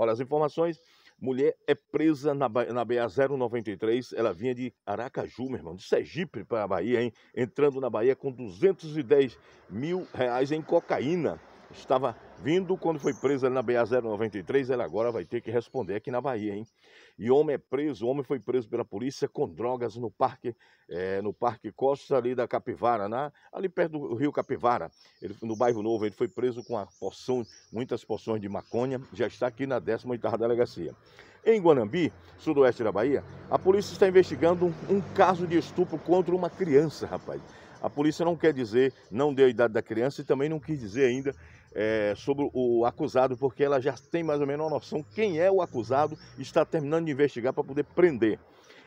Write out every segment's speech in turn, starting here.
Olha, as informações. Mulher é presa na, na BA 093. Ela vinha de Aracaju, meu irmão, de Sergipe para a Bahia, hein? Entrando na Bahia com 210 mil reais em cocaína estava vindo quando foi preso ali na BA-093, ele agora vai ter que responder aqui na Bahia, hein? E homem é preso, homem foi preso pela polícia com drogas no parque, é, no parque Costa ali da Capivara, na, né? ali perto do Rio Capivara, ele, no bairro Novo, ele foi preso com uma porção, muitas porções de maconha, já está aqui na 18ª delegacia. Em Guanambi, sudoeste da Bahia, a polícia está investigando um, um caso de estupro contra uma criança, rapaz. A polícia não quer dizer, não deu a idade da criança e também não quis dizer ainda é, sobre o acusado, porque ela já tem mais ou menos uma noção quem é o acusado e está terminando de investigar para poder prender.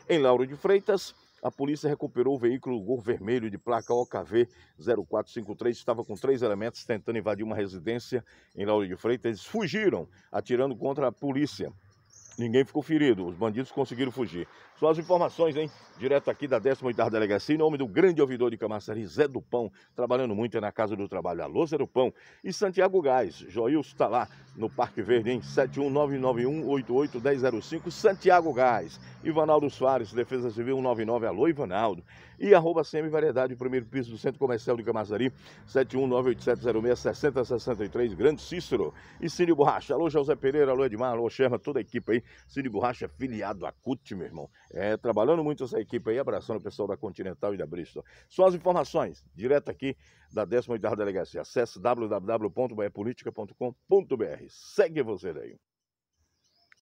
Em Lauro de Freitas, a polícia recuperou o veículo Gol Vermelho de placa OKV 0453. Estava com três elementos tentando invadir uma residência em Lauro de Freitas. Eles fugiram, atirando contra a polícia. Ninguém ficou ferido, os bandidos conseguiram fugir. Só as informações, hein? Direto aqui da 18ª Delegacia, em nome do grande ouvidor de Camaçari, Zé do Pão, trabalhando muito é na Casa do Trabalho, Alô Zé do Pão. E Santiago Gás, Joilson está lá no Parque Verde, em 71991881005, Santiago Gás. Ivanaldo Soares, Defesa Civil 199, alô Ivanaldo. E arroba CM Variedade, primeiro piso do Centro Comercial de Camaçari, 71987066063, Grande Cícero. E Cine Borracha, alô José Pereira, alô Edmar, alô Sherma, toda a equipe aí Cine Borracha, filiado à CUT, meu irmão. É, trabalhando muito essa equipe aí, abraçando o pessoal da Continental e da Bristol. Só as informações, direto aqui da 18ª Delegacia. Acesse www.baiapolitica.com.br. Segue você daí.